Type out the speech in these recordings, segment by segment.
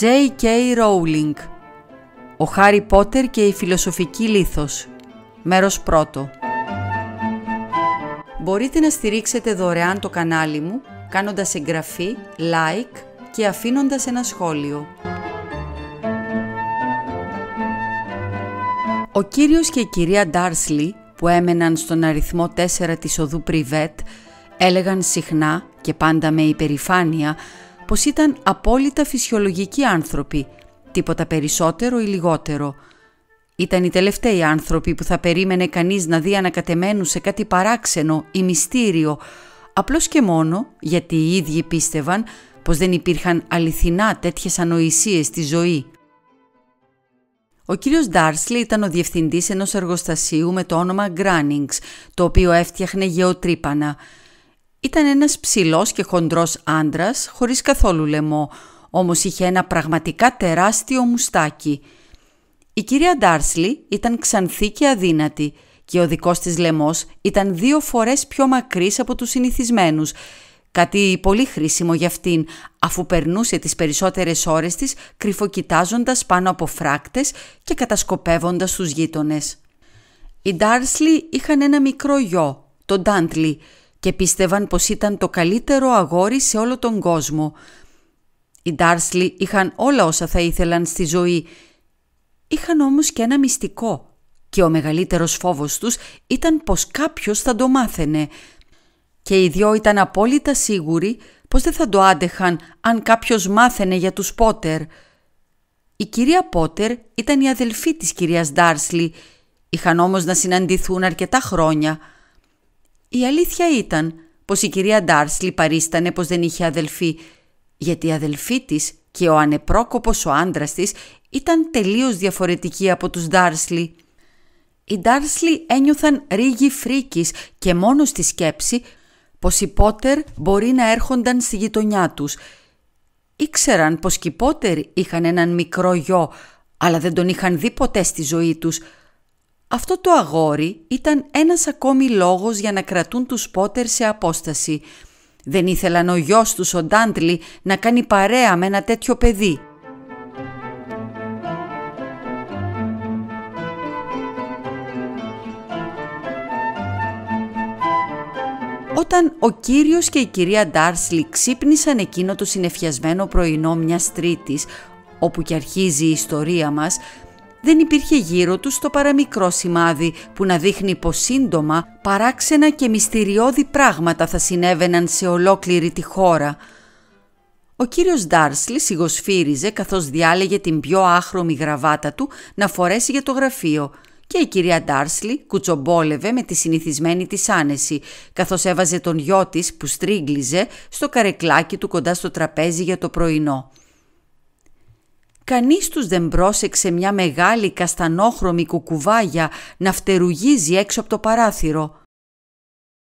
J.K. Rowling Ο Χάρι Πότερ και η φιλοσοφική λήθος Μέρος πρώτο Μπορείτε να στηρίξετε δωρεάν το κανάλι μου κάνοντας εγγραφή, like και αφήνοντας ένα σχόλιο. Ο κύριος και η κυρία Ντάρσλι που έμεναν στον αριθμό 4 της οδού Πριβέτ έλεγαν συχνά και πάντα με υπερηφάνεια πως ήταν απόλυτα φυσιολογικοί άνθρωποι, τίποτα περισσότερο ή λιγότερο. Ήταν οι τελευταίοι άνθρωποι που θα περίμενε κανείς να δει ανακατεμένους σε κάτι παράξενο ή μυστήριο, απλώς και μόνο γιατί οι ίδιοι πίστευαν πως δεν υπήρχαν αληθινά τέτοιες ανοησίες στη ζωή. Ο κύριος Ντάρσλι ήταν ο διευθυντής ενός εργοστασίου με το όνομα Grannings, το οποίο έφτιαχνε γεωτρύπανα – ήταν ένας ψηλός και χοντρός άντρας, χωρίς καθόλου λαιμό, όμως είχε ένα πραγματικά τεράστιο μουστάκι. Η κυρία Ντάρσλι ήταν ξανθή και αδύνατη και ο δικός της λαιμός ήταν δύο φορές πιο μακρύς από τους συνηθισμένους, κάτι πολύ χρήσιμο για αυτήν, αφού περνούσε τις περισσότερες ώρες της κρυφοκοιτάζοντας πάνω από φράκτες και κατασκοπεύοντας τους γείτονες. Οι Ντάρσλι είχαν ένα μικρό γιο, τον Ντάντλι, και πίστευαν πως ήταν το καλύτερο αγόρι σε όλο τον κόσμο. Οι Ντάρσλι είχαν όλα όσα θα ήθελαν στη ζωή. Είχαν όμως και ένα μυστικό και ο μεγαλύτερος φόβος τους ήταν πως κάποιος θα το μάθαινε. Και οι δυο ήταν απόλυτα σίγουροι πως δεν θα το άντεχαν αν κάποιος μάθαινε για τους Πότερ. Η κυρία Πότερ ήταν η αδελφή της κυρίας Ντάρσλι. Είχαν όμως να συναντηθούν αρκετά χρόνια – η αλήθεια ήταν πως η κυρία Ντάρσλι παρίστανε πως δεν είχε αδελφή, γιατί η αδελφή της και ο ανεπρόκοπος ο άντρας της ήταν τελείως διαφορετική από τους Ντάρσλι. Οι Ντάρσλι ένιωθαν ρίγη φρίκης και μόνο στη σκέψη πως οι Πότερ μπορεί να έρχονταν στη γειτονιά τους. Ήξεραν πως και οι Πότερ είχαν έναν μικρό γιο, αλλά δεν τον είχαν δει ποτέ στη ζωή τους – αυτό το αγόρι ήταν ένας ακόμη λόγος για να κρατούν τους Πότερ σε απόσταση. Δεν ήθελαν ο γιος τους ο Ντάντλι να κάνει παρέα με ένα τέτοιο παιδί. Όταν ο κύριος και η κυρία Ντάρσλι ξύπνησαν εκείνο το συνεφιασμένο πρωινό μιας τρίτης, όπου και αρχίζει η ιστορία μας, δεν υπήρχε γύρω τους το παραμικρό σημάδι που να δείχνει πως σύντομα παράξενα και μυστηριώδη πράγματα θα συνέβαιναν σε ολόκληρη τη χώρα. Ο κύριος Ντάρσλι σιγοσφύριζε καθώς διάλεγε την πιο άχρωμη γραβάτα του να φορέσει για το γραφείο και η κυρία Ντάρσλι κουτσομπόλευε με τη συνηθισμένη της άνεση καθώς έβαζε τον γιο της που στρίγκλιζε στο καρεκλάκι του κοντά στο τραπέζι για το πρωινό. Κανείς τους δεν πρόσεξε μια μεγάλη καστανόχρωμη κουκουβάγια να φτερουγίζει έξω από το παράθυρο.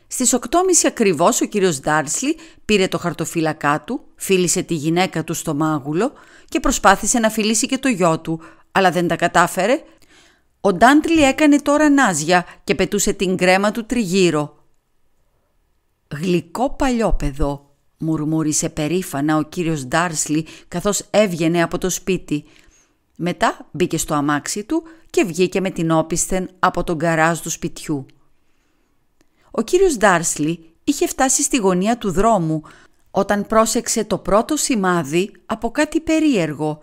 Στις 8.30 ακριβώς ο κύριος Ντάρσλι πήρε το χαρτοφύλακά του, φίλησε τη γυναίκα του στο μάγουλο και προσπάθησε να φιλήσει και το γιο του, αλλά δεν τα κατάφερε. Ο Ντάντλι έκανε τώρα νάζια και πετούσε την κρέμα του τριγύρω. Γλυκό παλιόπεδο, μουρμούρισε περήφανα ο κύριος Ντάρσλι καθώς έβγαινε από το σπίτι. Μετά μπήκε στο αμάξι του και βγήκε με την όπισθεν από τον καράζ του σπιτιού. Ο κύριος Ντάρσλι είχε φτάσει στη γωνία του δρόμου όταν πρόσεξε το πρώτο σημάδι από κάτι περίεργο.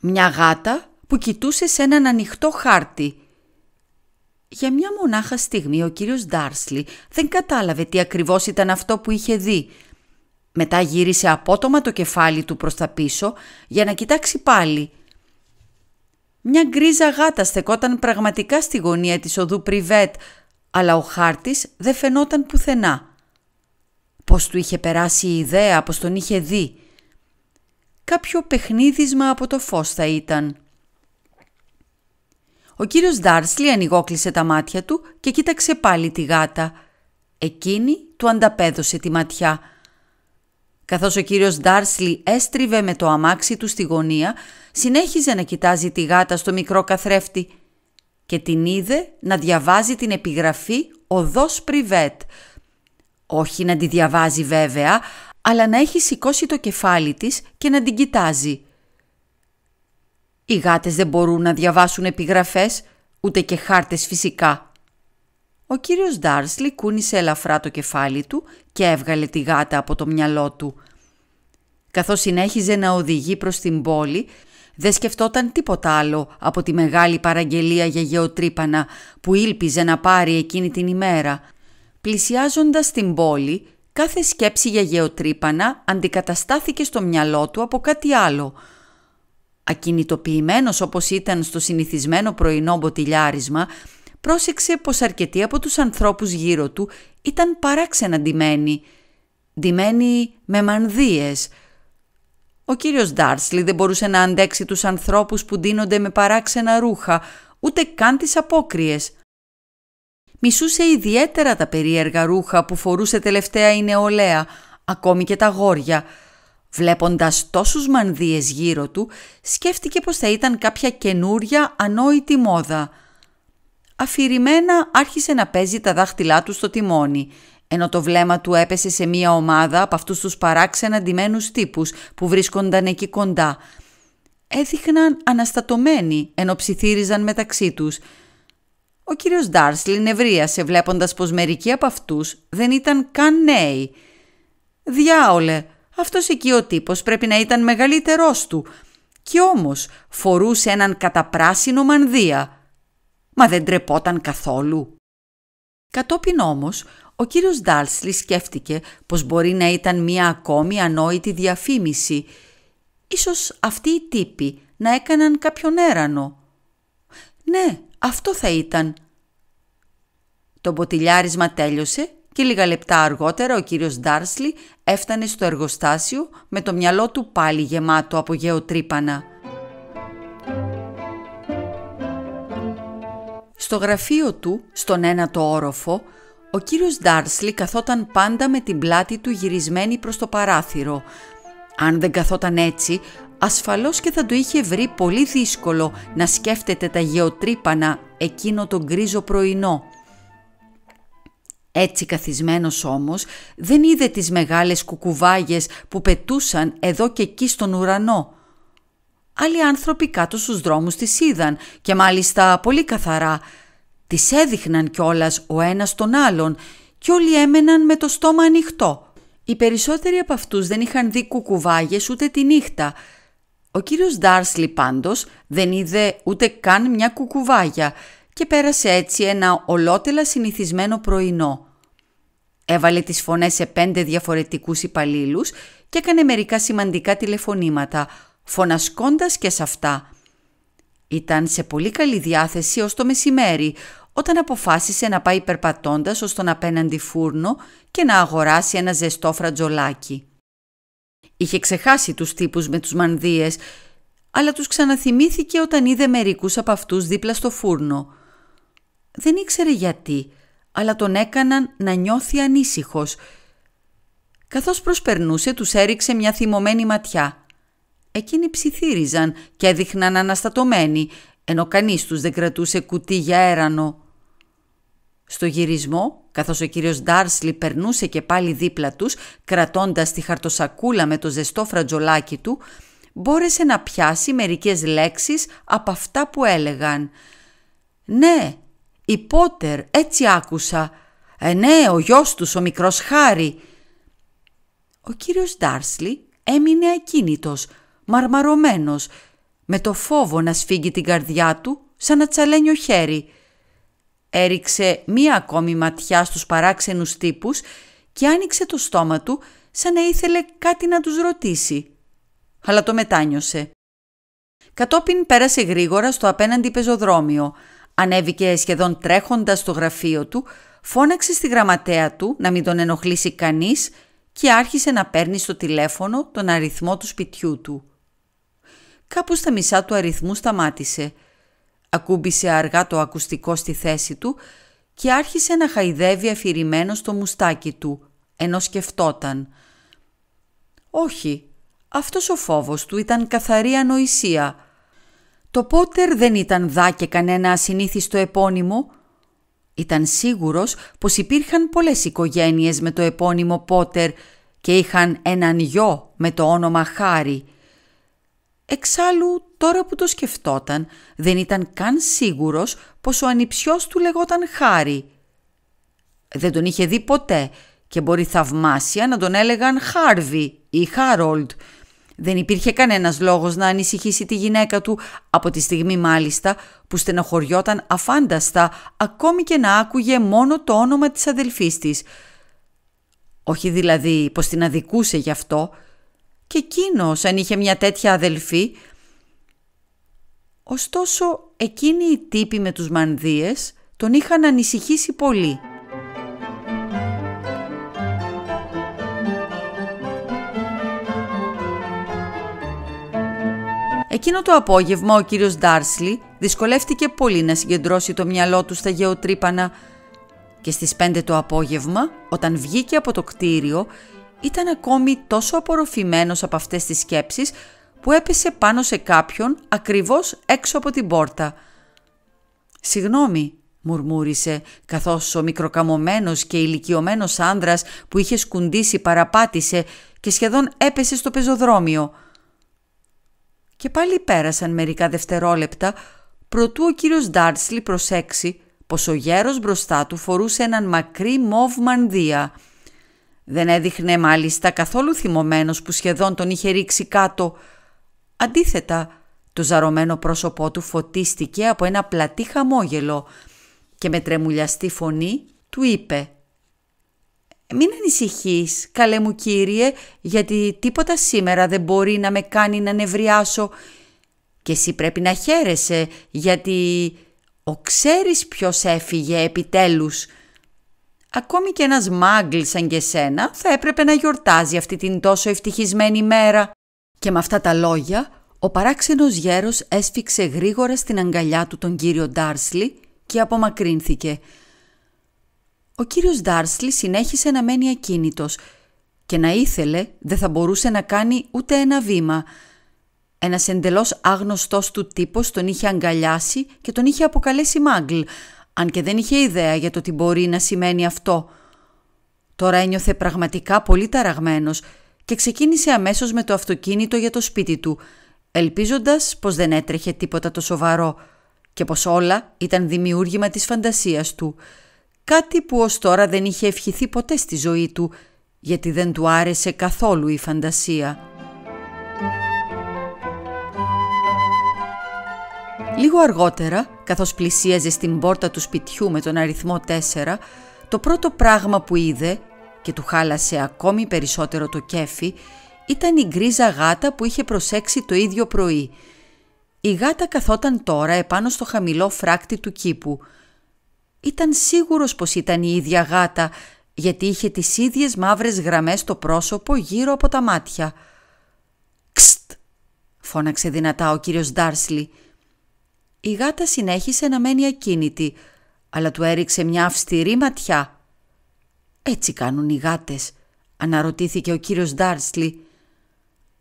Μια γάτα που κοιτούσε σε έναν ανοιχτό χάρτη. Για μια μονάχα στιγμή ο κύριος Ντάρσλι δεν κατάλαβε τι ακριβώς ήταν αυτό που είχε δει – μετά γύρισε απότομα το κεφάλι του προς τα πίσω για να κοιτάξει πάλι. Μια γκρίζα γάτα στεκόταν πραγματικά στη γωνία της οδού Πριβέτ, αλλά ο χάρτης δεν φαινόταν πουθενά. Πώς του είχε περάσει η ιδέα, πως τον είχε δει. Κάποιο παιχνίδισμα από το φως θα ήταν. Ο κύριος Ντάρσλι ανοιγόκλεισε τα μάτια του και κοίταξε πάλι τη γάτα. Εκείνη του ανταπέδωσε τη ματιά – Καθώς ο κύριος Ντάρσλι έστριβε με το αμάξι του στη γωνία, συνέχιζε να κοιτάζει τη γάτα στο μικρό καθρέφτη και την είδε να διαβάζει την επιγραφή «Οδός Πριβέτ». Όχι να τη διαβάζει βέβαια, αλλά να έχει σηκώσει το κεφάλι της και να την κοιτάζει. Οι γάτες δεν μπορούν να διαβάσουν επιγραφές, ούτε και χάρτες φυσικά. Ο κύριος Ντάρσλι κούνησε ελαφρά το κεφάλι του και έβγαλε τη γάτα από το μυαλό του. Καθώς συνέχιζε να οδηγεί προς την πόλη, δεν σκεφτόταν τίποτα άλλο από τη μεγάλη παραγγελία για γεωτρύπανα που ήλπιζε να πάρει εκείνη την ημέρα. Πλησιάζοντας την πόλη, κάθε σκέψη για γεωτρύπανα αντικαταστάθηκε στο μυαλό του από κάτι άλλο. Ακινητοποιημένος όπως ήταν στο συνηθισμένο πρωινό μποτιλιάρισμα, πρόσεξε πως αρκετοί από τους ανθρώπους γύρω του ήταν παράξενα ντυμένοι. Ντυμένοι με μανδύες. Ο κύριος Ντάρσλι δεν μπορούσε να αντέξει τους ανθρώπους που ντύνονται με παράξενα ρούχα, ούτε καν τις απόκριες. Μισούσε ιδιαίτερα τα περίεργα ρούχα που φορούσε τελευταία η νεολαία, ακόμη και τα γόρια. Βλέποντας τόσους μανδύες γύρω του, σκέφτηκε πως θα ήταν κάποια καινούρια ανόητη μόδα – αφηρημένα άρχισε να παίζει τα δάχτυλά του στο τιμόνι, ενώ το βλέμμα του έπεσε σε μία ομάδα από αυτούς τους παράξενα ντυμένους τύπους που βρίσκονταν εκεί κοντά. Έδειχναν αναστατωμένοι, ενώ ψιθύριζαν μεταξύ τους. Ο κύριος Ντάρσλι νευρίασε βλέποντας πως μερικοί από αυτούς δεν ήταν καν νέοι. «Διάολε, αυτός εκεί ο τύπος πρέπει να ήταν μεγαλύτερός του», και όμως φορούσε έναν καταπράσινο μανδύα μα δεν τρεπόταν καθόλου. Κατόπιν όμως, ο κύριος Ντάλσλι σκέφτηκε πως μπορεί να ήταν μία ακόμη ανόητη διαφήμιση. Ίσως αυτοί οι τύποι να έκαναν κάποιον έρανο. Ναι, αυτό θα ήταν. Το μποτιλιάρισμα τέλειωσε και λίγα λεπτά αργότερα ο κύριος Ντάρσλι έφτανε στο εργοστάσιο με το μυαλό του πάλι γεμάτο από γεωτρύπανα. Στο γραφείο του, στον ένατο όροφο, ο κύριος Ντάρσλι καθόταν πάντα με την πλάτη του γυρισμένη προς το παράθυρο. Αν δεν καθόταν έτσι, ασφαλώς και θα το είχε βρει πολύ δύσκολο να σκέφτεται τα γεωτρύπανα εκείνο το γκρίζο πρωινό. Έτσι καθισμένος όμως δεν είδε τις μεγάλες κουκουβάγες που πετούσαν εδώ και εκεί στον ουρανό. Άλλοι άνθρωποι κάτω στους δρόμους τις είδαν και μάλιστα πολύ καθαρά. Τις έδειχναν κιόλας ο ένας τον άλλον και όλοι έμεναν με το στόμα ανοιχτό. Οι περισσότεροι από αυτούς δεν είχαν δει κουκουβάγες ούτε τη νύχτα. Ο κύριος Ντάρσλι πάντως δεν είδε ούτε καν μια κουκουβάγια και πέρασε έτσι ένα ολότελα συνηθισμένο πρωινό. Έβαλε τις φωνές σε πέντε διαφορετικούς υπαλλήλους και έκανε μερικά σημαντικά τηλεφωνήματα – φωνασκώντας και σε αυτά. Ήταν σε πολύ καλή διάθεση ως το μεσημέρι, όταν αποφάσισε να πάει περπατώντας ως τον απέναντι φούρνο και να αγοράσει ένα ζεστό φρατζολάκι. Είχε ξεχάσει τους τύπους με τους μανδύες, αλλά τους ξαναθυμήθηκε όταν είδε μερικούς από αυτούς δίπλα στο φούρνο. Δεν ήξερε γιατί, αλλά τον έκαναν να νιώθει ανήσυχος. Καθώς προσπερνούσε, τους έριξε μια θυμωμένη ματιά. Εκείνοι ψιθύριζαν και έδειχναν αναστατωμένοι, ενώ κανείς τους δεν κρατούσε κουτί για έρανο. Στο γυρισμό, καθώς ο κύριος Ντάρσλι περνούσε και πάλι δίπλα τους, κρατώντας τη χαρτοσακούλα με το ζεστό φρατζολάκι του, μπόρεσε να πιάσει μερικές λέξεις από αυτά που έλεγαν. «Ναι, η Πότερ, έτσι άκουσα. Ε, ναι, ο γιος τους, ο μικρός Χάρη». Ο κύριος Ντάρσλι έμεινε ακίνητος, μαρμαρωμένος, με το φόβο να σφίγγει την καρδιά του σαν να τσαλένιο χέρι. Έριξε μία ακόμη ματιά στους παράξενους τύπους και άνοιξε το στόμα του σαν να ήθελε κάτι να τους ρωτήσει. Αλλά το μετάνιωσε. Κατόπιν πέρασε γρήγορα στο απέναντι πεζοδρόμιο. Ανέβηκε σχεδόν τρέχοντας στο γραφείο του, φώναξε στη γραμματέα του να μην τον ενοχλήσει κανείς και άρχισε να παίρνει στο τηλέφωνο τον αριθμό του σπιτιού του κάπου στα μισά του αριθμού σταμάτησε. Ακούμπησε αργά το ακουστικό στη θέση του και άρχισε να χαϊδεύει αφηρημένο στο μουστάκι του, ενώ σκεφτόταν. Όχι, αυτός ο φόβος του ήταν καθαρή ανοησία. Το Πότερ δεν ήταν δά και κανένα ασυνήθιστο επώνυμο. Ήταν σίγουρος πως υπήρχαν πολλές οικογένειες με το επώνυμο Πότερ και είχαν έναν γιο με το όνομα Χάρη Εξάλλου, τώρα που το σκεφτόταν, δεν ήταν καν σίγουρος πως ο ανιψιός του λεγόταν Χάρη. Δεν τον είχε δει ποτέ και μπορεί θαυμάσια να τον έλεγαν Χάρβι ή Χάρολντ. Δεν υπήρχε κανένας λόγος να ανησυχήσει τη γυναίκα του από τη στιγμή μάλιστα που στενοχωριόταν αφάνταστα ακόμη και να άκουγε μόνο το όνομα της αδελφής της. Όχι δηλαδή πως την αδικούσε γι' αυτό, και εκείνος αν είχε μια τέτοια αδελφή. Ωστόσο, εκείνοι οι τύποι με τους μανδύες τον είχαν ανησυχήσει πολύ. Εκείνο το απόγευμα ο κύριος Ντάρσλι δυσκολεύτηκε πολύ να συγκεντρώσει το μυαλό του στα γεωτρύπανα και στις 5 το απόγευμα όταν βγήκε από το κτίριο ήταν ακόμη τόσο απορροφημένος από αυτές τις σκέψεις που έπεσε πάνω σε κάποιον ακριβώς έξω από την πόρτα. «Συγνώμη», μουρμούρισε, καθώς ο μικροκαμωμένος και ηλικιωμένος άνδρας που είχε σκουντήσει παραπάτησε και σχεδόν έπεσε στο πεζοδρόμιο. Και πάλι πέρασαν μερικά δευτερόλεπτα, προτού ο κύριος Ντάρτσλι προσέξει πως ο γέρος μπροστά του φορούσε έναν μακρύ μοβ δεν έδειχνε μάλιστα καθόλου θυμωμένος που σχεδόν τον είχε ρίξει κάτω. Αντίθετα, το ζαρωμένο πρόσωπό του φωτίστηκε από ένα πλατή χαμόγελο και με τρεμουλιαστή φωνή του είπε «Μην ανησυχείς, καλέ μου κύριε, γιατί τίποτα σήμερα δεν μπορεί να με κάνει να νευριάσω και εσύ πρέπει να χαίρεσαι γιατί ο ξέρεις ποιος έφυγε επιτέλους» Ακόμη και ένας μάγκλ σαν και σένα θα έπρεπε να γιορτάζει αυτή την τόσο ευτυχισμένη μέρα. Και με αυτά τα λόγια, ο παράξενος γέρος έσφιξε γρήγορα στην αγκαλιά του τον κύριο Ντάρσλι και απομακρύνθηκε. Ο κύριος Ντάρσλι συνέχισε να μένει ακίνητος και να ήθελε δεν θα μπορούσε να κάνει ούτε ένα βήμα. Ένας εντελώς άγνωστός του τύπος τον είχε αγκαλιάσει και τον είχε αποκαλέσει μάγκλ, αν και δεν είχε ιδέα για το τι μπορεί να σημαίνει αυτό. Τώρα ένιωθε πραγματικά πολύ ταραγμένος και ξεκίνησε αμέσως με το αυτοκίνητο για το σπίτι του, ελπίζοντας πως δεν έτρεχε τίποτα το σοβαρό και πως όλα ήταν δημιούργημα της φαντασίας του. Κάτι που ως τώρα δεν είχε ευχηθεί ποτέ στη ζωή του, γιατί δεν του άρεσε καθόλου η φαντασία. Λίγο αργότερα, καθώς πλησίαζε στην πόρτα του σπιτιού με τον αριθμό 4, το πρώτο πράγμα που είδε και του χάλασε ακόμη περισσότερο το κέφι ήταν η γκρίζα γάτα που είχε προσέξει το ίδιο πρωί. Η γάτα καθόταν τώρα επάνω στο χαμηλό φράκτη του κήπου. Ήταν σίγουρος πως ήταν η ίδια γάτα γιατί είχε τις ίδιες μαύρες γραμμές στο πρόσωπο γύρω από τα μάτια. «Ξτ!» φώναξε δυνατά ο κύριος Ντάρσλι – η γάτα συνέχισε να μένει ακίνητη, αλλά του έριξε μια αυστηρή ματιά. «Έτσι κάνουν οι γάτες», αναρωτήθηκε ο κύριος Ντάρσλι.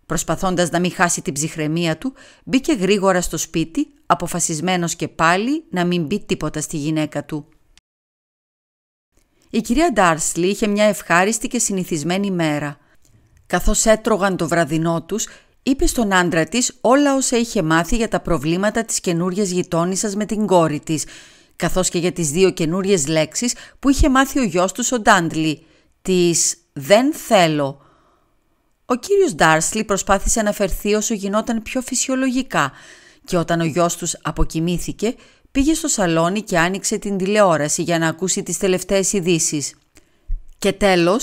Προσπαθώντας να μην χάσει την ψυχραιμία του, μπήκε γρήγορα στο σπίτι, αποφασισμένος και πάλι να μην μπει τίποτα στη γυναίκα του. Η κυρία Ντάρσλι είχε μια ευχάριστη και συνηθισμένη μέρα. Καθώς έτρωγαν το βραδινό τους, Είπε στον άντρα της όλα όσα είχε μάθει για τα προβλήματα της καινούργια γειτόνισσας με την κόρη της, καθώς και για τις δύο καινούριες λέξεις που είχε μάθει ο γιος του ο Ντάντλι, τις «δεν θέλω». Ο κύριος Ντάρσλι προσπάθησε να φερθεί όσο γινόταν πιο φυσιολογικά και όταν ο γιος τους αποκοιμήθηκε πήγε στο σαλόνι και άνοιξε την τηλεόραση για να ακούσει τις τελευταίες ειδήσεις. «Και τέλος,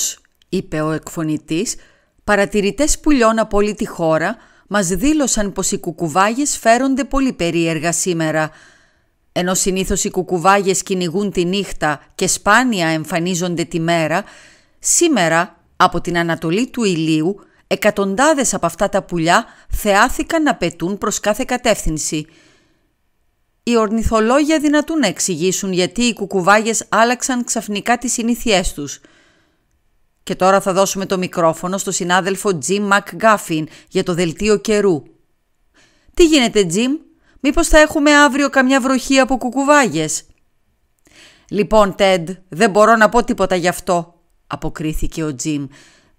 είπε ο εκφωνητής, Παρατηρητές πουλιών από όλη τη χώρα μας δήλωσαν πως οι κουκουβάγες φέρονται πολύ περίεργα σήμερα. Ενώ συνήθως οι κουκουβάγες κυνηγούν τη νύχτα και σπάνια εμφανίζονται τη μέρα, σήμερα από την Ανατολή του Ηλίου εκατοντάδες από αυτά τα πουλιά θεάθηκαν να πετούν προς κάθε κατεύθυνση. Οι ορνηθολόγοι αδυνατούν να εξηγήσουν γιατί οι κουκουβάγες άλλαξαν ξαφνικά τις συνήθειές τους – και τώρα θα δώσουμε το μικρόφωνο στο συνάδελφο Jim McGuffin για το δελτίο καιρού. Τι γίνεται Jim, μήπως θα έχουμε αύριο καμιά βροχή από κουκουβάγες. Λοιπόν Τέντ, δεν μπορώ να πω τίποτα γι' αυτό, αποκρίθηκε ο Τζιμ.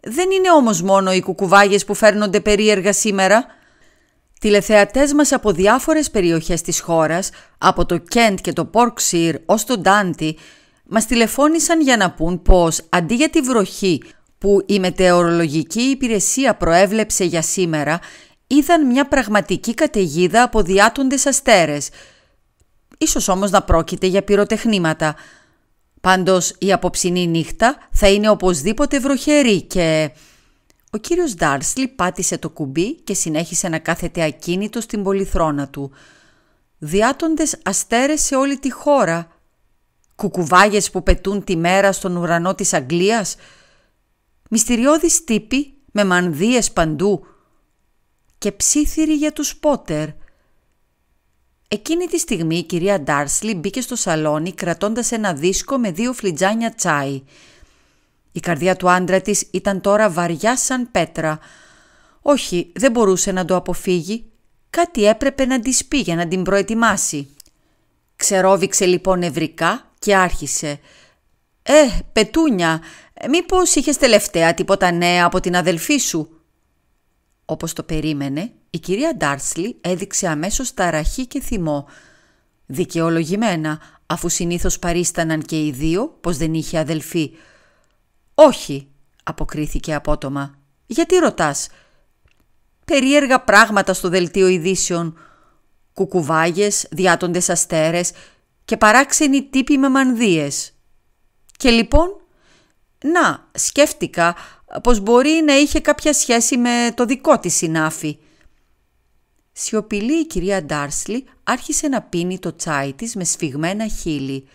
Δεν είναι όμως μόνο οι κουκουβάγες που φέρνονται περίεργα σήμερα. Τηλεθεατές μας από διάφορες περιοχές της χώρας, από το Κέντ και το Πόρξιρ ως το Ντάντι, μας τηλεφώνησαν για να πούν πως αντί για τη βροχή που η μετεωρολογική υπηρεσία προέβλεψε για σήμερα, είδαν μια πραγματική καταιγίδα από διάτοντες αστέρες. Ίσως όμως να πρόκειται για πυροτεχνήματα. Πάντως η απόψινή νύχτα θα είναι οπωσδήποτε βροχερή και... Ο κύριος Ντάρσλι πάτησε το κουμπί και συνέχισε να κάθεται ακίνητος στην πολυθρόνα του. «Διάτοντες αστέρες σε όλη τη χώρα», κουκουβάγες που πετούν τη μέρα στον ουρανό της Αγγλίας, μυστηριώδεις τύποι με μανδύες παντού και ψήθυροι για τους Πότερ. Εκείνη τη στιγμή η κυρία Ντάρσλι μπήκε στο σαλόνι κρατώντας ένα δίσκο με δύο φλιτζάνια τσάι. Η καρδιά του άντρα της ήταν τώρα βαριά σαν πέτρα. Όχι, δεν μπορούσε να το αποφύγει. Κάτι έπρεπε να της πει για να την προετοιμάσει. Ξερόβηξε λοιπόν ευρικά και άρχισε «Ε, Πετούνια, μήπως είχες τελευταία τίποτα νέα από την αδελφή σου» Όπως το περίμενε, η κυρία Ντάρσλι έδειξε αμέσως ταραχή και θυμό. Δικαιολογημένα, αφού συνήθως παρίσταναν και οι δύο πως δεν είχε αδελφή. «Όχι», αποκρίθηκε απότομα. «Γιατί ρωτάς» περίεργα πράγματα στο δελτίο ειδήσεων. Κουκουβάγες, διάτοντες αστέρες και παράξενοι τύποι με μανδύες. Και λοιπόν, να, σκέφτηκα πως μπορεί να είχε κάποια σχέση με το δικό της συνάφι. Σιωπηλή η κυρία Ντάρσλι άρχισε να πίνει το τσάι της με σφιγμένα χείλη.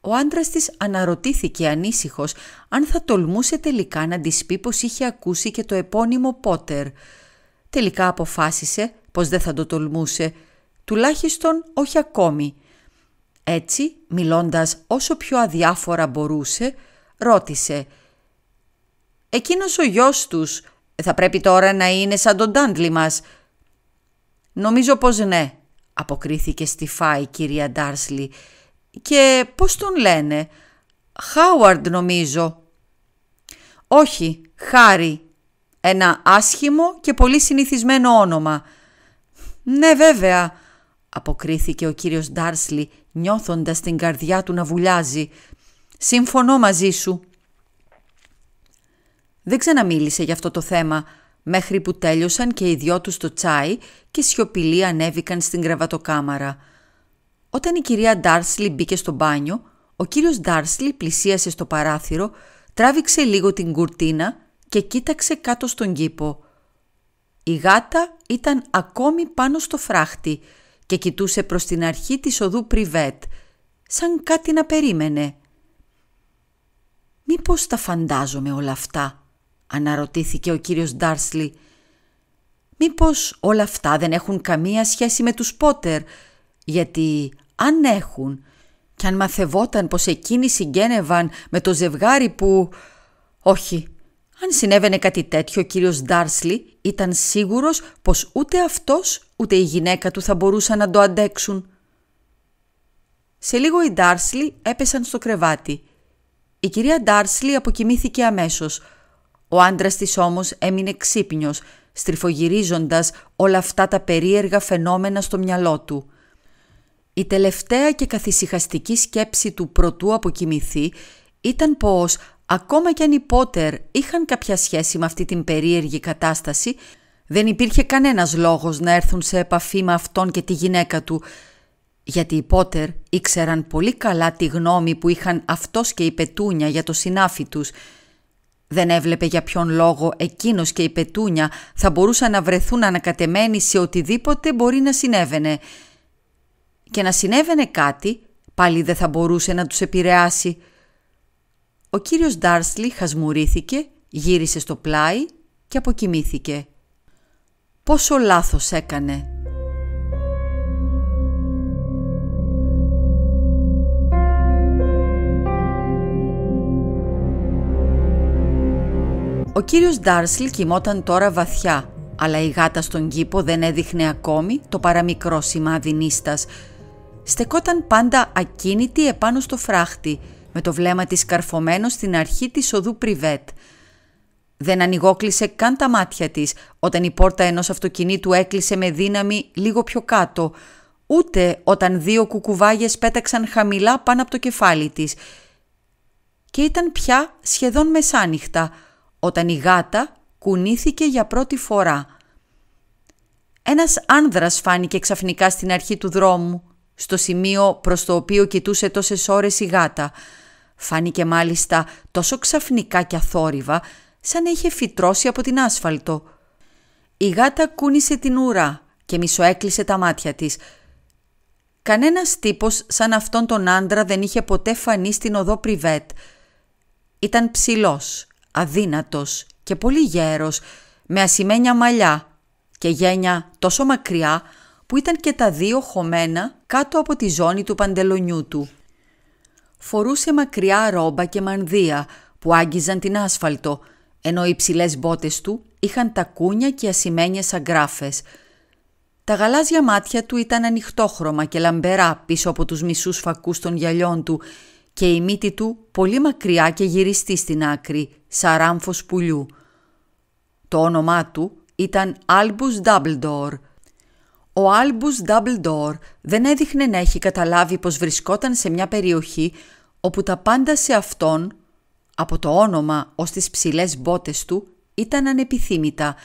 Ο άντρας της αναρωτήθηκε ανήσυχος αν θα τολμούσε τελικά να της πει πως είχε ακούσει και το επώνυμο Πότερ. Τελικά αποφάσισε πως δεν θα το τολμούσε, τουλάχιστον όχι ακόμη. Έτσι, μιλώντας όσο πιο αδιάφορα μπορούσε, ρώτησε «Εκείνος ο γιος τους θα πρέπει τώρα να είναι σαν τον Ντάντλι μας» «Νομίζω πως ναι», αποκρίθηκε στη φάη κυρία Ντάρσλι «Και πώς τον λένε» «Χάουαρντ νομίζω» «Όχι, Χάρη», ένα άσχημο και πολύ συνηθισμένο όνομα. «Ναι βέβαια», αποκρίθηκε ο κύριος Ντάρσλι νιώθοντας την καρδιά του να βουλιάζει. «Συμφωνώ μαζί σου». Δεν ξαναμίλησε για αυτό το θέμα, μέχρι που τέλειωσαν και οι δυο τους το τσάι και σιωπηλοί ανέβηκαν στην κρεβατοκάμαρα. Όταν η κυρία Ντάρσλι μπήκε στο μπάνιο, ο κύριος Ντάρσλι πλησίασε στο παράθυρο, τράβηξε λίγο την κουρτίνα και κοίταξε κάτω στον κήπο. Η γάτα ήταν ακόμη πάνω στο φράχτη, και κοιτούσε προς την αρχή της οδού Πριβέτ, σαν κάτι να περίμενε. «Μήπως τα φαντάζομαι όλα αυτά» αναρωτήθηκε ο κύριος Ντάρσλι. «Μήπως όλα αυτά δεν έχουν καμία σχέση με τους Πότερ, γιατί αν έχουν και αν μαθευόταν πως εκείνοι συγγένευαν με το ζευγάρι που... Όχι, αν συνέβαινε κάτι τέτοιο, ο κύριος Ντάρσλι ήταν σίγουρος πως ούτε αυτός ούτε η γυναίκα του θα μπορούσαν να το αντέξουν. Σε λίγο οι Ντάρσλι έπεσαν στο κρεβάτι. Η κυρία Ντάρσλι αποκοιμήθηκε αμέσως. Ο άντρας της όμως έμεινε ξύπνιος, στριφογυρίζοντας όλα αυτά τα περίεργα φαινόμενα στο μυαλό του. Η τελευταία και καθησυχαστική σκέψη του πρωτού αποκοιμηθεί ήταν πως Ακόμα κι αν οι Πότερ είχαν κάποια σχέση με αυτή την περίεργη κατάσταση, δεν υπήρχε κανένας λόγος να έρθουν σε επαφή με αυτόν και τη γυναίκα του, γιατί οι Πότερ ήξεραν πολύ καλά τη γνώμη που είχαν αυτός και η Πετούνια για το συνάφι τους. Δεν έβλεπε για ποιον λόγο εκείνος και η Πετούνια θα μπορούσαν να βρεθούν ανακατεμένοι σε οτιδήποτε μπορεί να συνέβαινε. Και να συνέβαινε κάτι, πάλι δεν θα μπορούσε να τους επηρεάσει – ο κύριος Ντάρσλι χασμουρήθηκε, γύρισε στο πλάι και αποκοιμήθηκε. Πόσο λάθος έκανε! Ο κύριος Ντάρσλι κοιμόταν τώρα βαθιά, αλλά η γάτα στον κήπο δεν έδειχνε ακόμη το παραμικρό σημάδι νίστας. Στεκόταν πάντα ακίνητη επάνω στο φράχτη, με το βλέμμα της καρφωμένος στην αρχή της οδού Πριβέτ. Δεν ανοιγόκλεισε καν τα μάτια της όταν η πόρτα ενός αυτοκινήτου έκλεισε με δύναμη λίγο πιο κάτω, ούτε όταν δύο κουκουβάγες πέταξαν χαμηλά πάνω από το κεφάλι της. Και ήταν πια σχεδόν μεσάνυχτα όταν η γάτα κουνήθηκε για πρώτη φορά. Ένας άνδρας φάνηκε ξαφνικά στην αρχή του δρόμου, στο σημείο προς το οποίο κοιτούσε τόσες ώρες η γάτα – Φάνηκε μάλιστα τόσο ξαφνικά και αθόρυβα, σαν να είχε φυτρώσει από την άσφαλτο. Η γάτα κούνησε την ουρά και μισοέκλεισε τα μάτια της. Κανένας τύπος σαν αυτόν τον άντρα δεν είχε ποτέ φανεί στην οδό Πριβέτ. Ήταν ψηλός, αδύνατος και πολύ γέρος, με ασημένια μαλλιά και γένια τόσο μακριά που ήταν και τα δύο χωμένα κάτω από τη ζώνη του παντελονιού του φορούσε μακριά ρόμπα και μανδύα που άγγιζαν την άσφαλτο, ενώ οι ψηλέ μπότες του είχαν τακούνια και ασημένιες αγκράφες. Τα γαλάζια μάτια του ήταν ανοιχτόχρωμα και λαμπερά πίσω από τους μισούς φακούς των γυαλιών του και η μύτη του πολύ μακριά και γυριστή στην άκρη, σαν πουλιού. Το όνομά του ήταν Άλμπους Ντάμπλντορ – ο Άλμπους Ντάμπλντορ δεν έδειχνε να έχει καταλάβει πως βρισκόταν σε μια περιοχή όπου τα πάντα σε αυτόν, από το όνομα ως τις ψηλές μπότες του, ήταν ανεπιθύμητα,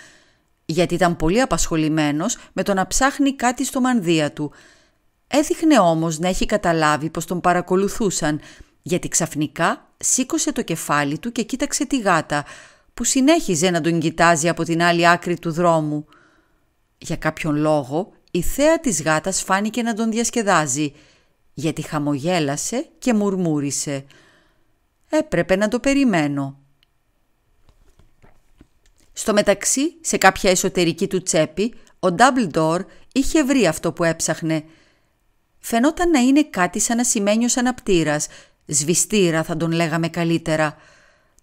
γιατί ήταν πολύ απασχολημένος με το να ψάχνει κάτι στο μανδύα του. Έδειχνε όμως να έχει καταλάβει πως τον παρακολουθούσαν, γιατί ξαφνικά σήκωσε το κεφάλι του και κοίταξε τη γάτα, που συνέχιζε να τον κοιτάζει από την άλλη άκρη του δρόμου. Για κάποιον λόγο η θέα της γάτας φάνηκε να τον διασκεδάζει, γιατί χαμογέλασε και μουρμούρισε. Έπρεπε να το περιμένω. Στο μεταξύ, σε κάποια εσωτερική του τσέπη, ο Ντάμπλντορ είχε βρει αυτό που έψαχνε. Φαινόταν να είναι κάτι σαν ασημένιος αναπτήρας, σβηστήρα θα τον λέγαμε καλύτερα.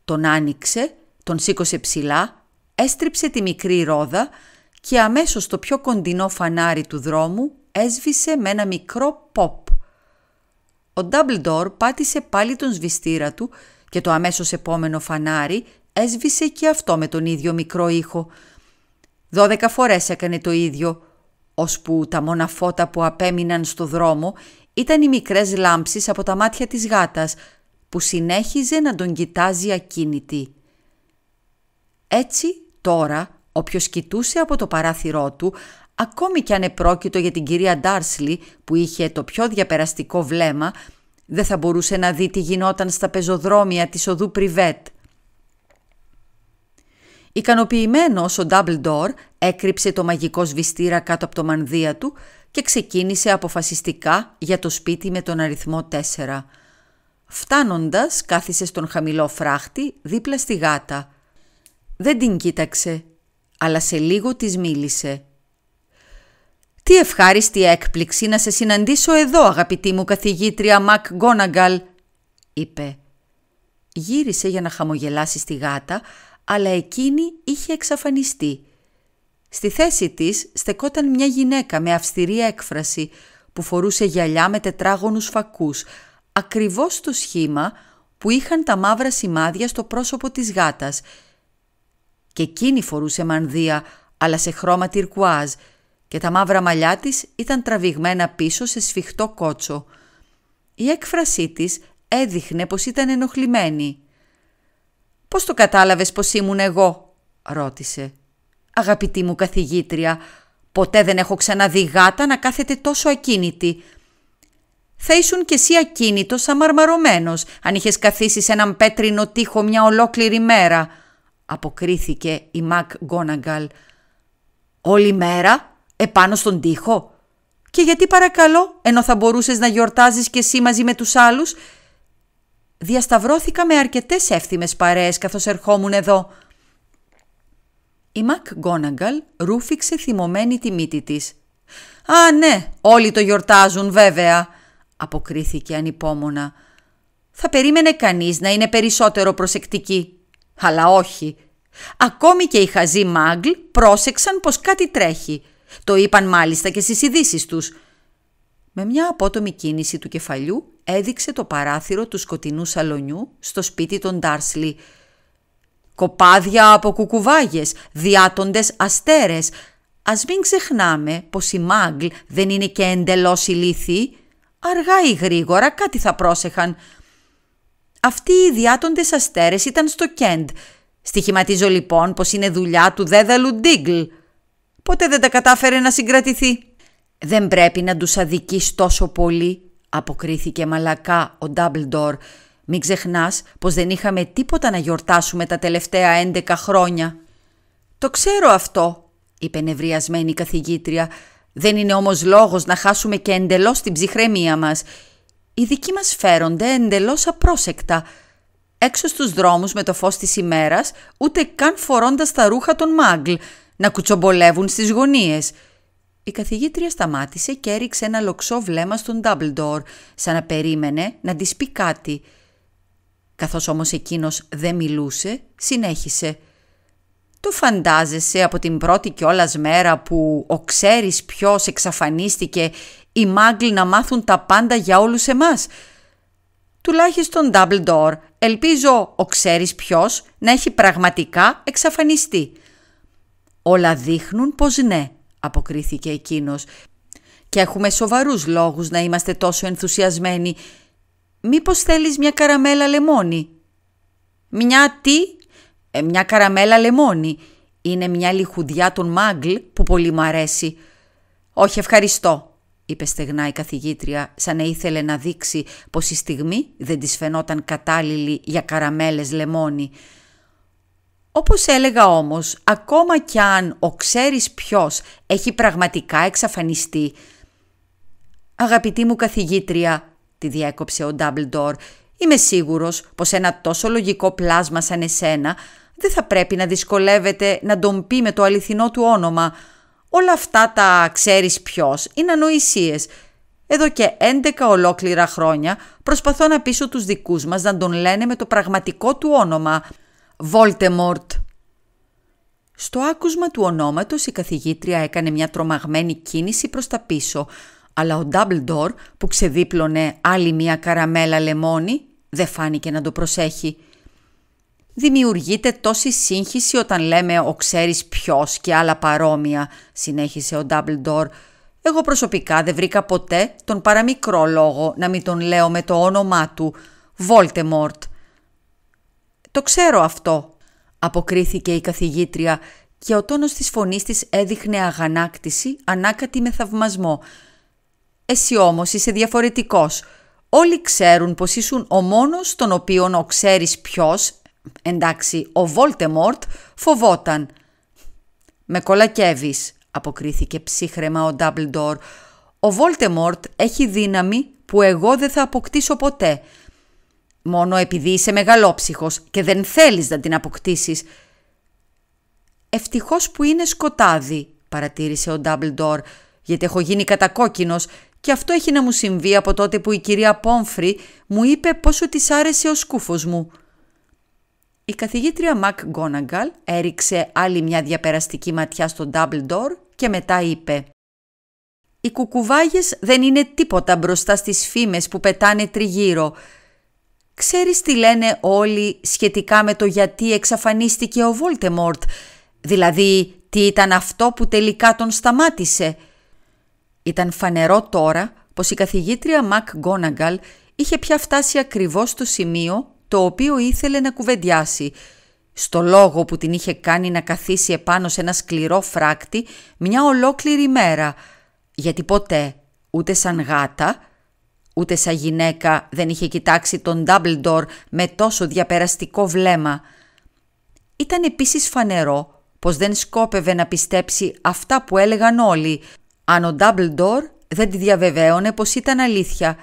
Τον άνοιξε, τον σήκωσε ψηλά, έστριψε τη μικρή ρόδα και αμέσως το πιο κοντινό φανάρι του δρόμου έσβησε με ένα μικρό pop. Ο Ντάμπλντορ πάτησε πάλι τον σβηστήρα του και το αμέσως επόμενο φανάρι έσβησε και αυτό με τον ίδιο μικρό ήχο. Δώδεκα φορές έκανε το ίδιο, ώσπου τα μόνα φώτα που απέμειναν στο δρόμο ήταν οι μικρές λάμψεις από τα μάτια της γάτας, που συνέχιζε να τον κοιτάζει ακίνητη. Έτσι, τώρα, Όποιος κοιτούσε από το παράθυρό του, ακόμη κι αν επρόκειτο για την κυρία Ντάρσλι που είχε το πιο διαπεραστικό βλέμμα, δεν θα μπορούσε να δει τι γινόταν στα πεζοδρόμια της οδού Πριβέτ. Ικανοποιημένος ο Ντόρ έκρυψε το μαγικό σβηστήρα κάτω από το μανδύα του και ξεκίνησε αποφασιστικά για το σπίτι με τον αριθμό 4. Φτάνοντας κάθισε στον χαμηλό φράχτη δίπλα στη γάτα. Δεν την κοίταξε αλλά σε λίγο της μίλησε. «Τι ευχάριστη έκπληξη να σε συναντήσω εδώ, αγαπητή μου καθηγήτρια Μακ Γκόναγκαλ», είπε. Γύρισε για να χαμογελάσει στη γάτα, αλλά εκείνη είχε εξαφανιστεί. Στη θέση της στεκόταν μια γυναίκα με αυστηρή έκφραση που φορούσε γυαλιά με τετράγωνους φακούς, ακριβώς το σχήμα που είχαν τα μαύρα σημάδια στο πρόσωπο της γάτας και εκείνη φορούσε μανδύα, αλλά σε χρώμα τυρκουάζ και τα μαύρα μαλλιά της ήταν τραβηγμένα πίσω σε σφιχτό κότσο. Η έκφρασή της έδειχνε πως ήταν ενοχλημένη. «Πώς το κατάλαβες πως ήμουν εγώ» ρώτησε. «Αγαπητή μου καθηγήτρια, ποτέ δεν έχω ξαναδεί γάτα να κάθεται τόσο ακίνητη. Θα ήσουν κι εσύ ακίνητος αμαρμαρωμένος αν είχες καθίσει σε έναν πέτρινο τοίχο μια ολόκληρη μέρα», αποκρίθηκε η Μακ Γκόναγκαλ. Όλη μέρα, επάνω στον τοίχο. Και γιατί παρακαλώ, ενώ θα μπορούσες να γιορτάζεις και εσύ μαζί με τους άλλους. Διασταυρώθηκα με αρκετές εύθυμες παρέες καθώς ερχόμουν εδώ. Η Μακ Γκόναγκαλ ρούφηξε θυμωμένη τη μύτη της. «Α, ναι, όλοι το γιορτάζουν βέβαια», αποκρίθηκε ανυπόμονα. «Θα περίμενε κανείς να είναι περισσότερο προσεκτική». Αλλά όχι. Ακόμη και οι χαζοί Μάγκλ πρόσεξαν πως κάτι τρέχει. Το είπαν μάλιστα και στις ειδήσεις τους. Με μια απότομη κίνηση του κεφαλιού έδειξε το παράθυρο του σκοτεινού σαλονιού στο σπίτι των Ντάρσλι. Κοπάδια από κουκουβάγες, διάτοντες αστέρες. Ας μην ξεχνάμε πως η Μάγκλ δεν είναι και εντελώς ηλίθιοι. Αργά ή γρήγορα κάτι θα πρόσεχαν – αυτοί οι διάτοντες αστέρες ήταν στο Κέντ. Στοιχηματίζω λοιπόν πως είναι δουλειά του δέδαλου Ντίγκλ. Ποτέ δεν τα κατάφερε να συγκρατηθεί. «Δεν πρέπει να τους αδικείς τόσο πολύ», αποκρίθηκε μαλακά ο Ντάμπλντορ. «Μην ξεχνάς πως δεν είχαμε τίποτα να γιορτάσουμε τα τελευταία έντεκα χρόνια». «Το ξέρω αυτό», είπε νευριασμένη η καθηγήτρια. «Δεν είναι όμως λόγος να χάσουμε και εντελώς την ψυχραιμία μας οι δικοί μας φέρονται εντελώς απρόσεκτα, έξω στους δρόμους με το φως της ημέρας, ούτε καν φορώντας τα ρούχα των μάγκλ, να κουτσομπολεύουν στις γωνίες. Η καθηγήτρια σταμάτησε και έριξε ένα λοξό βλέμμα στον Ντάμπλντορ, σαν να περίμενε να της πει κάτι. Καθώς όμως εκείνος δεν μιλούσε, συνέχισε. «Το φαντάζεσαι από την πρώτη κιόλας μέρα που ο ξέρεις ποιος εξαφανίστηκε οι μάγκλοι να μάθουν τα πάντα για όλους εμάς. Τουλάχιστον Door, ελπίζω ο ξέρεις ποιος να έχει πραγματικά εξαφανιστεί. Όλα δείχνουν πως ναι, αποκρίθηκε εκείνος. Και έχουμε σοβαρούς λόγους να είμαστε τόσο ενθουσιασμένοι. Μήπως θέλεις μια καραμέλα λεμόνι. Μια τι? Ε, μια καραμέλα λεμόνι. Είναι μια λιχουδιά των μάγκλ που πολύ μου αρέσει. Όχι ευχαριστώ, είπε στεγνά η καθηγήτρια, σαν να ήθελε να δείξει πως η στιγμή δεν της φαινόταν κατάλληλη για καραμέλες λεμόνι. Όπως έλεγα όμως, ακόμα κι αν ο ξέρεις ποιος έχει πραγματικά εξαφανιστεί... «Αγαπητή μου καθηγήτρια», τη διέκοψε ο Ντάμπλντορ, «είμαι σίγουρος πως ένα τόσο λογικό πλάσμα σαν εσένα δεν θα πρέπει να δυσκολεύεται να τον πει με το αληθινό του όνομα», Όλα αυτά τα ξέρεις ποιος είναι ανοησίες. Εδώ και 11 ολόκληρα χρόνια προσπαθώ να πείσω τους δικούς μας να τον λένε με το πραγματικό του όνομα Βόλτεμόρτ». Στο άκουσμα του ονόματος η καθηγήτρια έκανε μια τρομαγμένη κίνηση προς τα πίσω, αλλά ο Ντάμπλντορ που ξεδίπλωνε άλλη μια καραμέλα λεμόνι δεν φάνηκε να το προσέχει. Δημιουργείται τόση σύγχυση όταν λέμε «ο ξέρεις ποιος» και άλλα παρόμοια, συνέχισε ο Ντάμπλντορ. Εγώ προσωπικά δεν βρήκα ποτέ τον παραμικρό λόγο να μην τον λέω με το όνομά του, Βόλτεμορτ. «Το ξέρω αυτό», αποκρίθηκε η καθηγήτρια και ο τόνος της φωνής της έδειχνε αγανάκτηση, ανάκατη με θαυμασμό. «Εσύ όμως είσαι διαφορετικός. Όλοι ξέρουν πως ήσουν ο μόνος τον οποίον ο ξέρεις ποιος Εντάξει, ο Βόλτεμορτ φοβόταν. «Με κολακεύεις», αποκρίθηκε ψύχρεμα ο Ντάμπλντορ. «Ο Βόλτεμορτ έχει δύναμη που εγώ δεν θα αποκτήσω ποτέ. Μόνο επειδή είσαι μεγαλόψυχος και δεν θέλεις να την αποκτήσεις». «Ευτυχώς που είναι σκοτάδι», παρατήρησε ο Ντάμπλντορ, «γιατί έχω γίνει κατακόκκινος και αυτό έχει να μου συμβεί από τότε που η κυρία Πόμφρη μου είπε πόσο της άρεσε ο σκούφος μου». Η καθηγήτρια Μακ Γκόναγκαλ έριξε άλλη μια διαπεραστική ματιά στον Door και μετά είπε «Οι κουκουβάγες δεν είναι τίποτα μπροστά στις φήμες που πετάνε τριγύρω. Ξέρεις τι λένε όλοι σχετικά με το γιατί εξαφανίστηκε ο Βόλτεμόρτ, δηλαδή τι ήταν αυτό που τελικά τον σταμάτησε». Ήταν φανερό τώρα πως η καθηγήτρια Μακ Γκόναγκαλ είχε πια φτάσει ακριβώς στο σημείο το οποίο ήθελε να κουβεντιάσει. Στο λόγο που την είχε κάνει να καθίσει επάνω σε ένα σκληρό φράκτη μια ολόκληρη μέρα, γιατί ποτέ ούτε σαν γάτα, ούτε σαν γυναίκα δεν είχε κοιτάξει τον Ντάμπλντορ με τόσο διαπεραστικό βλέμμα. Ήταν επίσης φανερό πως δεν σκόπευε να πιστέψει αυτά που έλεγαν όλοι, αν ο Ντάμπλντορ δεν τη διαβεβαίωνε πως ήταν αλήθεια –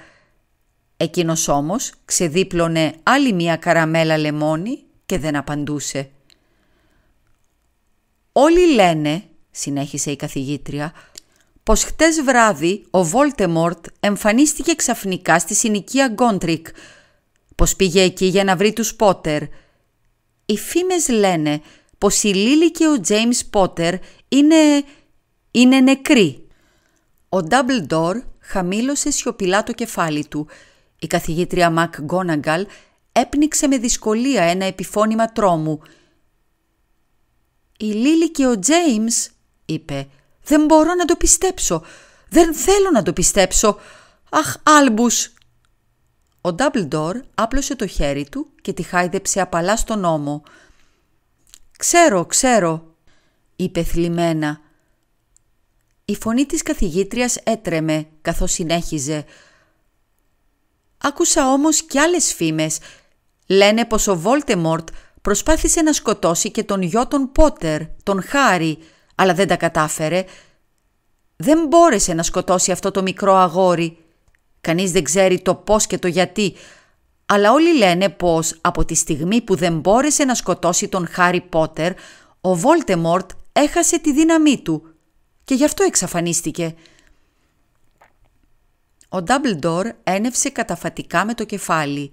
Εκείνος όμως ξεδίπλωνε άλλη μία καραμέλα λεμόνι και δεν απαντούσε. «Όλοι λένε», συνέχισε η καθηγήτρια, «πως χτες βράδυ ο Βόλτεμορτ εμφανίστηκε ξαφνικά στη συνοικία Γκόντρικ, πως πήγε εκεί για να βρει τους Πότερ. Οι φήμες λένε πως η Λίλη και ο Τζέιμς Πότερ είναι... είναι νεκροί». Ο Ντάμπλντορ χαμήλωσε σιωπηλά το κεφάλι του η καθηγήτρια Μακ Γκόναγκαλ έπνιξε με δυσκολία ένα επιφώνημα τρόμου. «Η Λίλη και ο Τζέιμς», είπε, «δεν μπορώ να το πιστέψω. Δεν θέλω να το πιστέψω. Αχ, Άλμπους». Ο Ντάμπλντορ άπλωσε το χέρι του και τη χάιδεψε απαλά στον ώμο. «Ξέρω, ξέρω», είπε θλιμμένα. Η φωνή της καθηγήτριας έτρεμε καθώς συνέχιζε. Άκουσα όμως και άλλες φήμες. Λένε πως ο Βόλτεμορτ προσπάθησε να σκοτώσει και τον γιο των Πότερ, τον Χάρι, αλλά δεν τα κατάφερε. Δεν μπόρεσε να σκοτώσει αυτό το μικρό αγόρι. Κανείς δεν ξέρει το πώς και το γιατί, αλλά όλοι λένε πως από τη στιγμή που δεν μπόρεσε να σκοτώσει τον Χάρι Πότερ, ο Βόλτεμορτ έχασε τη δύναμή του και γι' αυτό εξαφανίστηκε. Ο Ντάμπλντορ ένευσε καταφατικά με το κεφάλι.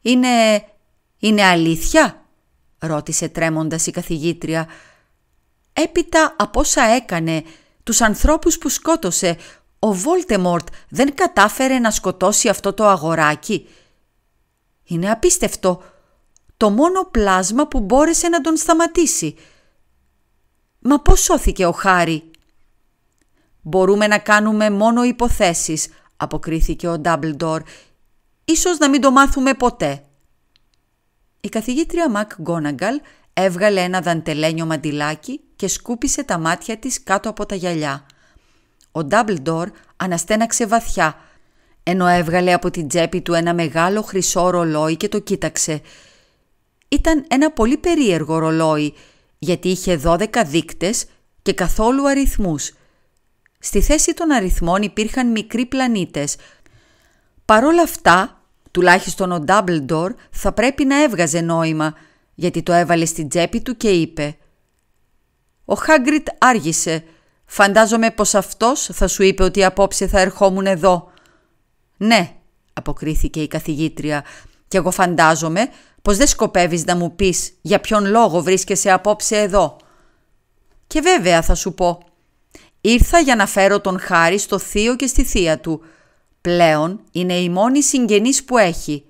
«Είναι... είναι αλήθεια» ρώτησε τρέμοντας η καθηγήτρια. Έπειτα από όσα έκανε, τους ανθρώπους που σκότωσε, ο Βόλτεμορτ δεν κατάφερε να σκοτώσει αυτό το αγοράκι. Είναι απίστευτο. Το μόνο πλάσμα που μπόρεσε να τον σταματήσει. Μα πώς σώθηκε ο Χάρη. «Μπορούμε να κάνουμε μόνο υποθέσεις», αποκρίθηκε ο Ντάμπλντορ. «Ίσως να μην το μάθουμε ποτέ». Η καθηγήτρια Μακ Γκόναγκαλ έβγαλε ένα δαντελένιο μαντιλάκι και σκούπισε τα μάτια της κάτω από τα γυαλιά. Ο Ντάμπλντορ αναστέναξε βαθιά, ενώ έβγαλε από την τσέπη του ένα μεγάλο χρυσό ρολόι και το κοίταξε. Ήταν ένα πολύ περίεργο ρολόι, γιατί είχε δώδεκα δείκτες και καθόλου αριθμούς. Στη θέση των αριθμών υπήρχαν μικροί πλανήτες. Παρόλα αυτά, τουλάχιστον ο Ντάμπλντορ θα πρέπει να έβγαζε νόημα, γιατί το έβαλε στην τσέπη του και είπε «Ο Χάγκριτ άργησε. Φαντάζομαι πως αυτός θα σου είπε ότι απόψε θα ερχόμουν εδώ». «Ναι», αποκρίθηκε η καθηγήτρια, «και εγώ φαντάζομαι πως δεν σκοπεύεις να μου πεις για ποιον λόγο βρίσκεσαι απόψε εδώ». «Και βέβαια θα σου πω», Ήρθα για να φέρω τον χάρη στο θείο και στη θεία του. Πλέον είναι η μόνη συγγενής που έχει.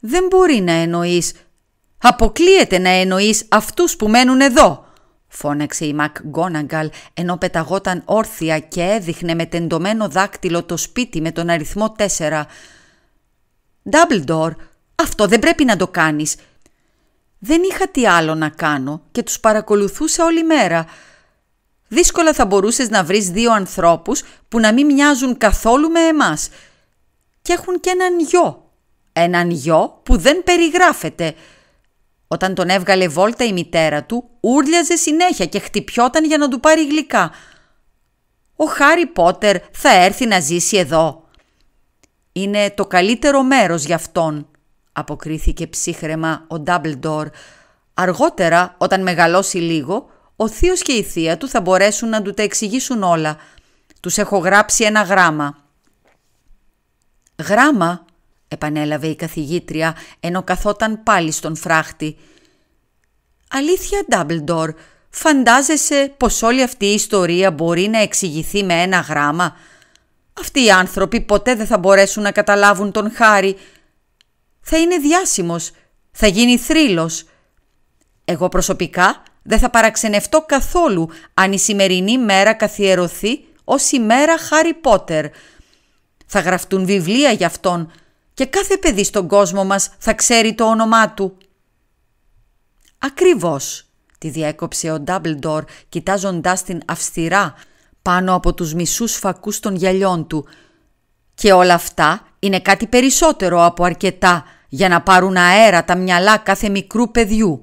Δεν μπορεί να εννοείς. Αποκλείεται να εννοείς αυτούς που μένουν εδώ, φώναξε η Μακ Γκόναγκαλ ενώ πεταγόταν όρθια και έδειχνε με τεντωμένο δάκτυλο το σπίτι με τον αριθμό 4. «Ντάμπλντορ, αυτό δεν πρέπει να το κάνεις. Δεν είχα τι άλλο να κάνω και τους παρακολουθούσα όλη μέρα δύσκολα θα μπορούσες να βρεις δύο ανθρώπους που να μην μοιάζουν καθόλου με εμάς. Και έχουν και έναν γιο. Έναν γιο που δεν περιγράφεται. Όταν τον έβγαλε βόλτα η μητέρα του, ούρλιαζε συνέχεια και χτυπιόταν για να του πάρει γλυκά. «Ο Χάρι Πότερ θα έρθει να ζήσει εδώ». «Είναι το καλύτερο μέρος για αυτόν», αποκρίθηκε ψύχρεμα ο Ντάμπλντορ. «Αργότερα, όταν μεγαλώσει λίγο, ο θείος και η θεία του θα μπορέσουν να του τα εξηγήσουν όλα. Τους έχω γράψει ένα γράμμα. «Γράμμα», επανέλαβε η καθηγήτρια, ενώ καθόταν πάλι στον φράχτη. «Αλήθεια, Ντάμπλντορ, φαντάζεσαι πως όλη αυτή η ιστορία μπορεί να εξηγηθεί με ένα γράμμα. Αυτοί οι άνθρωποι ποτέ δεν θα μπορέσουν να καταλάβουν τον Χάρη. Θα είναι διάσημος, θα γίνει θρύλος. Εγώ προσωπικά δεν θα παραξενευτώ καθόλου αν η σημερινή μέρα καθιερωθεί ως η μέρα Χάρι Πότερ. Θα γραφτούν βιβλία για αυτόν και κάθε παιδί στον κόσμο μας θα ξέρει το όνομά του. «Ακριβώς», τη διέκοψε ο Ντάμπλντορ κοιτάζοντάς την αυστηρά πάνω από τους μισούς φακούς των γυαλιών του. «Και όλα αυτά είναι κάτι περισσότερο από αρκετά για να πάρουν αέρα τα μυαλά κάθε μικρού παιδιού»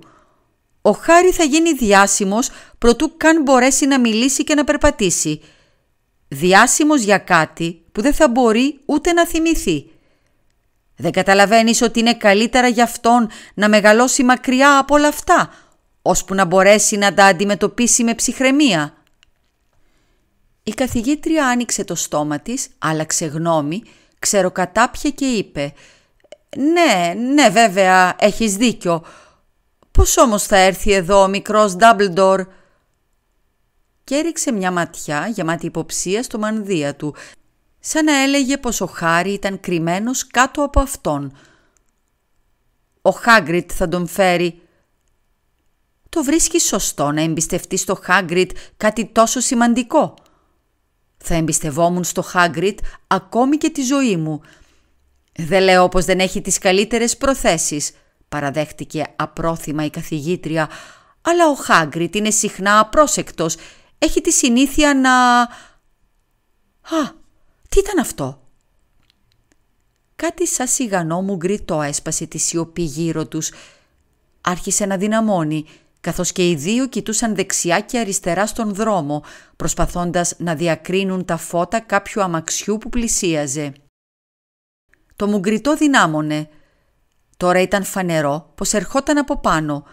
ο Χάρη θα γίνει διάσημος προτού καν μπορέσει να μιλήσει και να περπατήσει. Διάσημος για κάτι που δεν θα μπορεί ούτε να θυμηθεί. Δεν καταλαβαίνεις ότι είναι καλύτερα για αυτόν να μεγαλώσει μακριά από όλα αυτά, ώσπου να μπορέσει να τα αντιμετωπίσει με ψυχραιμία. Η καθηγήτρια άνοιξε το στόμα της, άλλαξε γνώμη, ξεροκατάπιε και είπε «Ναι, ναι βέβαια, έχεις δίκιο», Πώς όμως θα έρθει εδώ ο μικρός Ντάμπλντορ» και έριξε μια ματιά γεμάτη υποψία στο μανδύα του, σαν να έλεγε πως ο Χάρη ήταν κρυμμένος κάτω από αυτόν. «Ο Χάγκριτ θα τον φέρει», το βρίσκει σωστό να εμπιστευτείς στο Χάγκριτ κάτι τόσο σημαντικό. Θα εμπιστευόμουν στο Χάγκριτ ακόμη και τη ζωή μου. Δεν λέω πως δεν έχει τις καλύτερες προθέσεις παραδέχτηκε απρόθυμα η καθηγήτρια, αλλά ο Χάγκριτ είναι συχνά απρόσεκτος. Έχει τη συνήθεια να... Α, τι ήταν αυτό. Κάτι σαν σιγανό μου γκριτό έσπασε τη σιωπή γύρω τους. Άρχισε να δυναμώνει, καθώς και οι δύο κοιτούσαν δεξιά και αριστερά στον δρόμο, προσπαθώντας να διακρίνουν τα φώτα κάποιου αμαξιού που πλησίαζε. Το μουγκριτό δυνάμωνε, Τώρα ήταν φανερό πως ερχόταν από πάνω.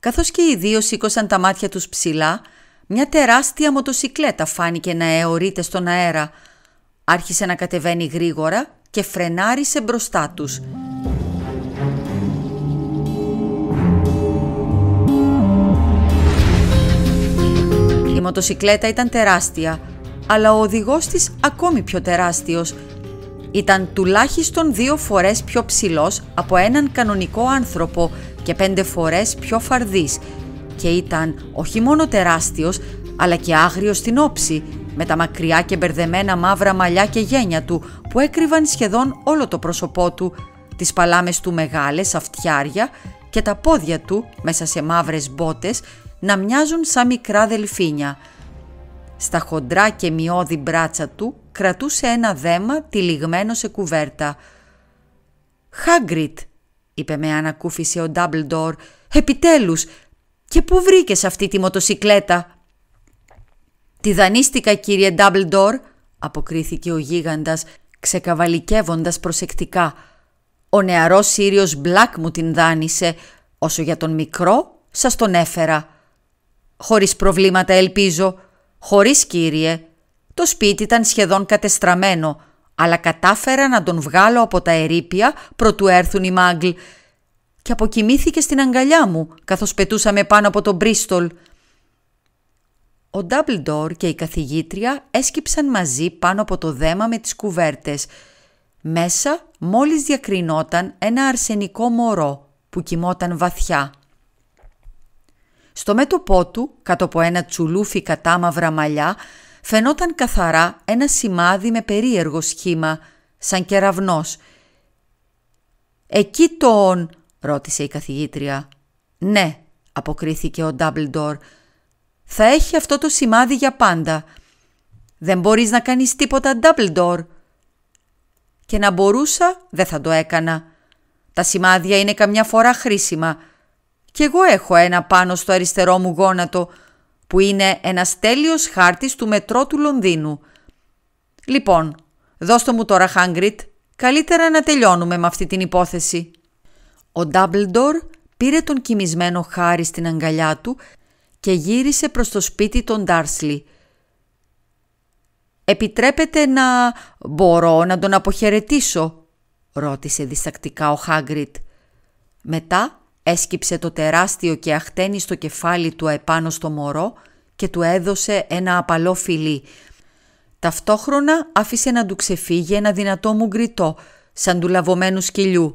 Καθώς και οι δύο σήκωσαν τα μάτια τους ψηλά, μια τεράστια μοτοσικλέτα φάνηκε να αιωρείται στον αέρα. Άρχισε να κατεβαίνει γρήγορα και φρενάρισε μπροστά τους. Η μοτοσικλέτα ήταν τεράστια, αλλά ο οδηγός της ακόμη πιο τεράστιος ήταν τουλάχιστον δύο φορές πιο ψηλός από έναν κανονικό άνθρωπο και πέντε φορές πιο φαρδής και ήταν όχι μόνο τεράστιος αλλά και άγριος στην όψη με τα μακριά και μπερδεμένα μαύρα μαλλιά και γένια του που έκρυβαν σχεδόν όλο το πρόσωπό του, τις παλάμες του μεγάλες αυτιάρια και τα πόδια του μέσα σε μαύρες μπότες να μοιάζουν σαν μικρά δελφίνια. Στα χοντρά και μειώδη μπράτσα του κρατούσε ένα δέμα τυλιγμένο σε κουβέρτα. «Χάγκριτ», είπε με ανακούφιση ο Ντάμπλντορ, «επιτέλους, και πού βρήκες αυτή τη μοτοσικλέτα» «Τη δανείστηκα, κύριε Ντάμπλντορ», αποκρίθηκε ο γίγαντας, ξεκαβαλικεύοντας προσεκτικά. «Ο νεαρός Σύριος Μπλακ μου την δάνεισε, όσο για τον μικρό σας τον έφερα». «Χωρίς προβλήματα, ελπίζω», «Χωρίς, κύριε», το σπίτι ήταν σχεδόν κατεστραμμένο, αλλά κατάφερα να τον βγάλω από τα ερήπια προτού έρθουν οι μάγκλ και αποκοιμήθηκε στην αγκαλιά μου καθώς πετούσαμε πάνω από τον Μπρίστολ. Ο Ντάμπλντορ και η καθηγήτρια έσκυψαν μαζί πάνω από το δέμα με τις κουβέρτες. Μέσα μόλις διακρινόταν ένα αρσενικό μωρό που κοιμόταν βαθιά. Στο μέτωπό του, κάτω από ένα τσουλούφι κατά μαύρα μαλλιά, φαινόταν καθαρά ένα σημάδι με περίεργο σχήμα, σαν κεραυνός. «Εκεί τον» ρώτησε η καθηγήτρια. «Ναι», αποκρίθηκε ο Ντάμπλντορ. «Θα έχει αυτό το σημάδι για πάντα. Δεν μπορείς να κάνεις τίποτα, Ντάμπλντορ». «Και να μπορούσα, δεν θα το έκανα. Τα σημάδια είναι καμιά φορά χρήσιμα. Κι εγώ έχω ένα πάνω στο αριστερό μου γόνατο», που είναι ένας τέλειος χάρτης του μετρό του Λονδίνου. Λοιπόν, δώστε μου τώρα, Χάγκριτ, καλύτερα να τελειώνουμε με αυτή την υπόθεση. Ο Ντάμπλντορ πήρε τον κοιμισμένο Χάρη στην αγκαλιά του και γύρισε προς το σπίτι των Ντάρσλι. «Επιτρέπετε να... μπορώ να τον αποχαιρετήσω» ρώτησε διστακτικά ο Χάγκριτ. Μετά Έσκυψε το τεράστιο και αχτένι στο κεφάλι του επάνω στο μωρό και του έδωσε ένα απαλό φιλί. Ταυτόχρονα άφησε να του ξεφύγει ένα δυνατό μουγκριτό, σαν του λαβωμένου σκυλιού.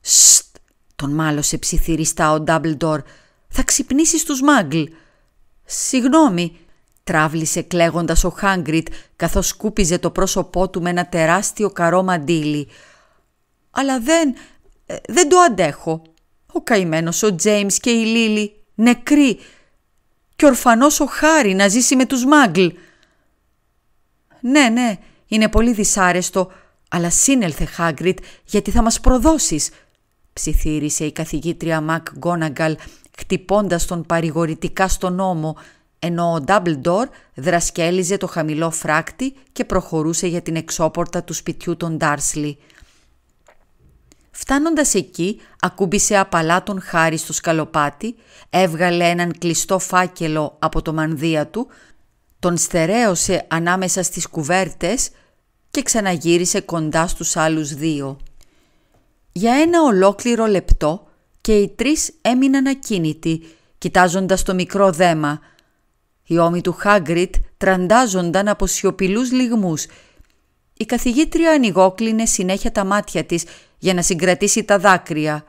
«Στ!» τον μάλωσε ψιθυριστά ο Ντάμπλντορ. «Θα ξυπνήσεις τους μάγκλ». «Συγγνώμη», τράβλησε κλαίγοντας ο Χάνγκριτ καθώς σκούπιζε το πρόσωπό του με ένα τεράστιο καρό μαντίλι. «Αλλά δεν... Ε, δεν το αντέχω», ο καημένος ο Τζέιμς και η Λίλη νεκρή και ορφανός ο Χάρη να ζήσει με τους Μάγκλ. Ναι, ναι, είναι πολύ δυσάρεστο, αλλά σύνελθε Χάγκριτ γιατί θα μας προδώσεις, ψιθύρισε η καθηγήτρια Μακ Γκόναγκαλ χτυπώντας τον παρηγορητικά στον νόμο, ενώ ο Ντάμπλντορ δρασκέλιζε το χαμηλό φράκτη και προχωρούσε για την εξώπορτα του σπιτιού των Ντάρσλι. Φτάνοντας εκεί, ακούμπησε απαλά τον χάρη στο σκαλοπάτι, έβγαλε έναν κλειστό φάκελο από το μανδύα του, τον στερέωσε ανάμεσα στις κουβέρτες και ξαναγύρισε κοντά στους άλλους δύο. Για ένα ολόκληρο λεπτό και οι τρεις έμειναν ακίνητοι, κοιτάζοντας το μικρό δέμα. Οι ώμοι του Χάγκριτ τραντάζονταν από σιωπηλούς λιγμούς. Η καθηγήτρια ανοιγόκλινε συνέχεια τα μάτια της για να συγκρατήσει τα δάκρυα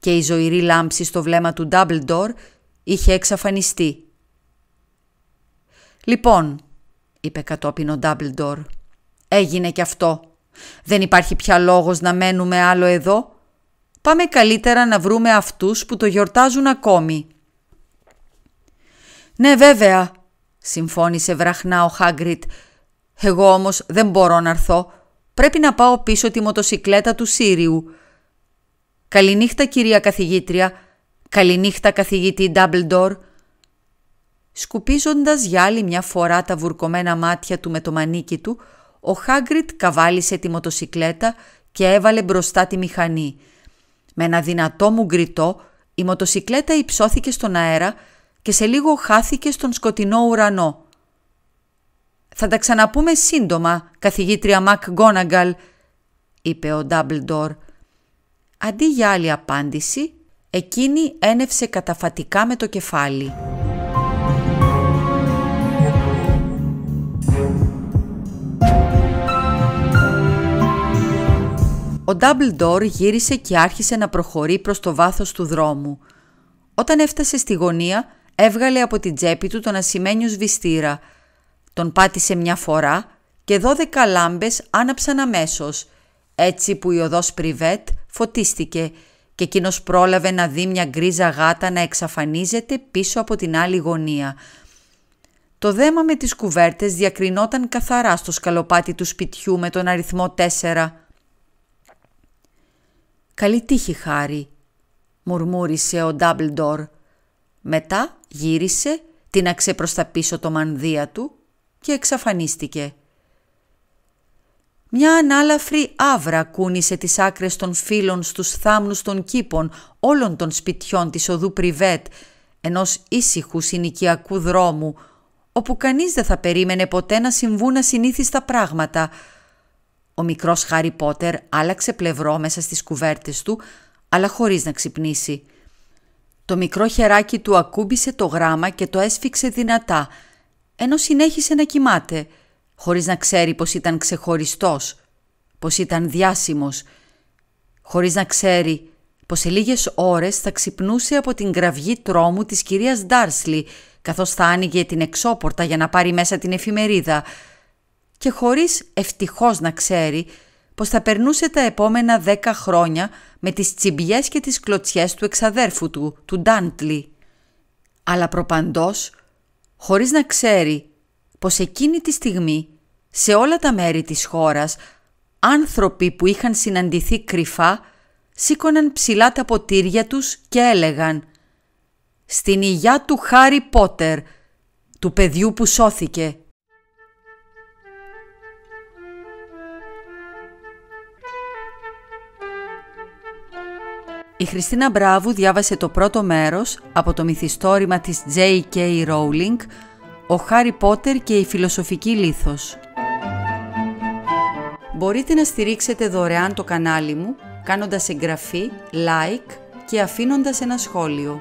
και η ζωηρή λάμψη στο βλέμμα του Ντάμπλντορ είχε εξαφανιστεί. «Λοιπόν», είπε κατόπιν ο Ντάμπλντορ, «έγινε κι αυτό. Δεν υπάρχει πια λόγος να μένουμε άλλο εδώ. Πάμε καλύτερα να βρούμε αυτούς που το γιορτάζουν ακόμη». «Ναι βέβαια», συμφώνησε βραχνά ο Χάγκριτ. «Εγώ όμως δεν μπορώ να έρθω. Πρέπει να πάω πίσω τη μοτοσικλέτα του Σύριου. Καληνύχτα κυρία καθηγήτρια. Καληνύχτα καθηγητή Ντάμπλντορ. Σκουπίζοντας για άλλη μια φορά τα βουρκωμένα μάτια του με το μανίκι του, ο Χάγκριτ καβάλισε τη μοτοσικλέτα και έβαλε μπροστά τη μηχανή. Με ένα δυνατό μουγκριτό η μοτοσικλέτα υψώθηκε στον αέρα και σε λίγο χάθηκε στον σκοτεινό ουρανό. Θα τα ξαναπούμε σύντομα, καθηγήτρια Μακ Γκόναγκαλ, είπε ο Ντάμπλντορ. Αντί για άλλη απάντηση, εκείνη ένευσε καταφατικά με το κεφάλι. Ο Ντάμπλντορ γύρισε και άρχισε να προχωρεί προς το βάθος του δρόμου. Όταν έφτασε στη γωνία, έβγαλε από την τσέπη του τον ασημένιο σβηστήρα – τον πάτησε μια φορά και δώδεκα λάμπες άναψαν αμέσως, έτσι που η οδός Πριβέτ φωτίστηκε και εκείνος πρόλαβε να δει μια γκρίζα γάτα να εξαφανίζεται πίσω από την άλλη γωνία. Το δέμα με τις κουβέρτες διακρινόταν καθαρά στο σκαλοπάτι του σπιτιού με τον αριθμό 4. «Καλή τύχη, Χάρη», μουρμούρισε ο Ντάμπλντορ. Μετά γύρισε, τίναξε προς τα πίσω το μανδύα του και εξαφανίστηκε. Μια ανάλαφρη άβρα κούνησε τις άκρες των φύλων στους θάμνους των κήπων όλων των σπιτιών της οδού Πριβέτ, ενός ήσυχου συνοικιακού δρόμου, όπου κανείς δεν θα περίμενε ποτέ να συμβούν ασυνήθιστα πράγματα. Ο μικρός Χάρι Πότερ άλλαξε πλευρό μέσα στις κουβέρτες του, αλλά χωρίς να ξυπνήσει. Το μικρό χεράκι του ακούμπησε το γράμμα και το έσφιξε δυνατά – ενώ συνέχισε να κοιμάται, χωρίς να ξέρει πως ήταν ξεχωριστός, πως ήταν διάσημος, χωρίς να ξέρει πως σε λίγες ώρες θα ξυπνούσε από την κραυγή τρόμου της κυρίας Ντάρσλι, καθώς θα άνοιγε την εξώπορτα για να πάρει μέσα την εφημερίδα και χωρίς ευτυχώς να ξέρει πως θα περνούσε τα επόμενα δέκα χρόνια με τις τσιμπιές και τις κλωτσιές του εξαδέρφου του, του Ντάντλι. Αλλά προπαντός χωρίς να ξέρει πως εκείνη τη στιγμή σε όλα τα μέρη της χώρας άνθρωποι που είχαν συναντηθεί κρυφά σήκωναν ψηλά τα ποτήρια τους και έλεγαν «Στην υγειά του Χάρι Πότερ, του παιδιού που σώθηκε». Η Χριστίνα Μπράβου διάβασε το πρώτο μέρος από το μυθιστόρημα της J.K. Rowling «Ο Χάρι Πότερ και η φιλοσοφική λήθος». Μπορείτε να στηρίξετε δωρεάν το κανάλι μου κάνοντας εγγραφή, like και αφήνοντας ένα σχόλιο.